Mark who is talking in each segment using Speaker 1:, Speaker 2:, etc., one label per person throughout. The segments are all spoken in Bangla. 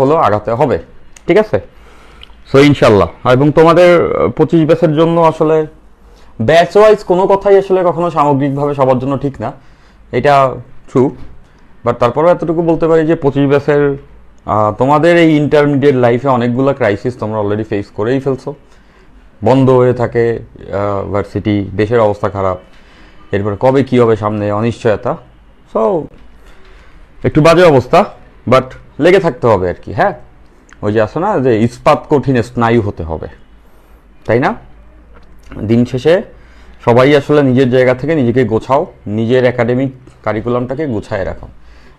Speaker 1: হলেও আগাতে হবে ঠিক আছে সো ইনশাল্লাহ এবং তোমাদের পঁচিশ ব্যাচের জন্য আসলে ব্যাচ ওয়াইজ কোনো কথাই আসলে কখনো সামগ্রিকভাবে সবার জন্য ঠিক না এটা ট্রু বাট তারপরে এতটুকু বলতে পারি যে পঁচিশ ব্যাচের তোমাদের এই ইন্টারমিডিয়েট লাইফে অনেকগুলো ক্রাইসিস তোমরা অলরেডি ফেস করেই ফেলছো বন্ধ হয়ে থাকে ভার্সিটি দেশের অবস্থা খারাপ এরপর কবে কী হবে সামনে অনিশ্চয়তা সো একটু বাজে অবস্থা বাট লেগে থাকতে হবে আর কি হ্যাঁ ওই যে আসো না যে ইস্পাত কঠিন স্নায়ু হতে হবে তাই না দিন শেষে সবাই আসলে নিজের জায়গা থেকে নিজেকে গোছাও নিজের একাডেমিক কারিকুলামটাকে গুছায় রাখো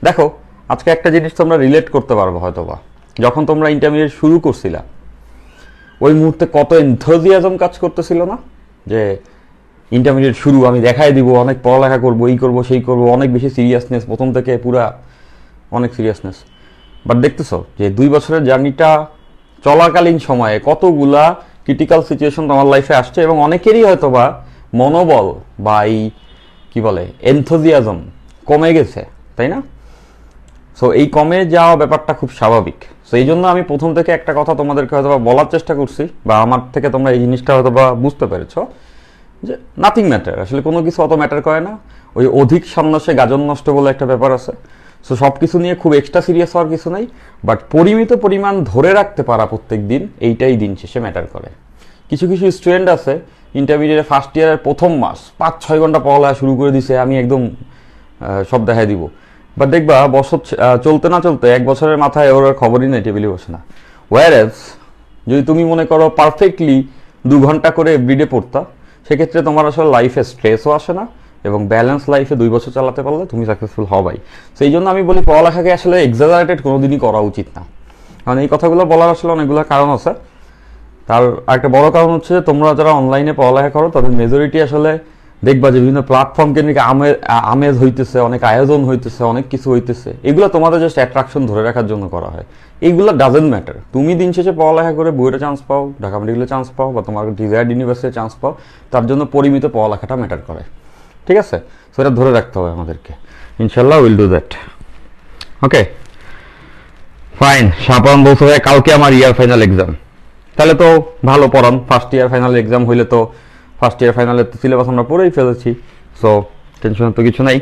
Speaker 1: দেখো আজকে একটা জিনিস তোমরা রিলেট করতে পারবো হয়তোবা যখন তোমরা ইন্টারমিডিয়েট শুরু করছিলা ওই মুহূর্তে কত এনথোজিয়াজম কাজ করতেছিল না যে ইন্টারমিডিয়েট শুরু আমি দেখাই দিব অনেক পড়ালেখা করবো এই করবো সেই করবো অনেক বেশি সিরিয়াসনেস প্রথম থেকে পুরা অনেক সিরিয়াসনেস বাট দেখতেছো যে দুই বছরের জার্নিটা চলাকালীন সময়ে কতগুলা ক্রিটিক্যাল সিচুয়েশন তোমার লাইফে আসছে এবং অনেকেরই হয়তো বা মনোবল বা এই কী বলে এনথোজিয়াজম কমে গেছে তাই না সো এই কমে যাওয়া ব্যাপারটা খুব স্বাভাবিক সো এই জন্য আমি প্রথম থেকে একটা কথা তোমাদেরকে হয়তো বা বলার চেষ্টা করছি বা আমার থেকে তোমরা এই জিনিসটা হয়তো বা বুঝতে পেরেছ যে নাথিং ম্যাটার আসলে কোনো কিছু অত ম্যাটার করে না ওই অধিক সে গাজন নষ্ট বলে একটা ব্যাপার আছে সো সব কিছু নিয়ে খুব এক্সট্রা সিরিয়াস হওয়ার কিছু নাই বাট পরিমিত পরিমাণ ধরে রাখতে পারা প্রত্যেক দিন এইটাই দিন শেষে ম্যাটার করে কিছু কিছু স্টুডেন্ট আছে ইন্টারমিডিয়েটে ফার্স্ট ইয়ারের প্রথম মাস পাঁচ ছয় ঘন্টা পড়ালেখা শুরু করে দিছে আমি একদম সব দেখায় দিব বাট দেখবা বছর চলতে না চলতে এক বছরের মাথায় ওর খবরই নেই টেবিলে বসে না ওয়ার যদি তুমি মনে করো পারফেক্টলি দু ঘন্টা করে এভরিডে পড়তা সেক্ষেত্রে তোমার আসলে লাইফে স্ট্রেসও আসে না এবং ব্যালেন্স লাইফে দুই বছর চালাতে পারলে তুমি সাকসেসফুল হবাই সেই জন্য আমি বলি পড়ালেখাকে আসলে এক্সাজারেটেড কোনো দিনই করা উচিত না কারণ এই কথাগুলো বলার আসলে অনেকগুলো কারণ আছে তার একটা বড় কারণ হচ্ছে যে তোমরা যারা অনলাইনে পড়ালেখা করো তাদের মেজরিটি আসলে দেখবা যে বিভিন্ন প্ল্যাটফর্ম কেন্দ্রিক আমেজ হইতেছে অনেক আয়োজন হইতেছে অনেক কিছু হইতেছে এগুলো তোমাদের জাস্ট অ্যাট্রাকশন ধরে রাখার জন্য করা হয় এইগুলো ডাজেন্ট ম্যাটার তুমি দিন শেষে পড়ালেখা করে বইয়ের চান্স পাও ঢাকা মেডিকেলে চান্স পাও বা তোমার ডিজায়ার্ড ইউনিভার্সিটির চান্স পাও তার জন্য পরিমিত পড়ালেখাটা ম্যাটার করে ঠিক আছে সো এটা ধরে রাখতে হবে আমাদেরকে ইনশাল্লাহ will do that okay fine Sapan বলছে ভাই কালকে আমার ইয়ার ফাইনাল এক্সাম তাহলে তো ভালো পড়ান ফার্স্ট ইয়ার ফাইনাল এক্সাম হইলে তো ফার্স্ট ইয়ার ফাইনালে তো সিলেবাস আমরা পড়েই ফেলেছি সো টেনশনের তো কিছু নাই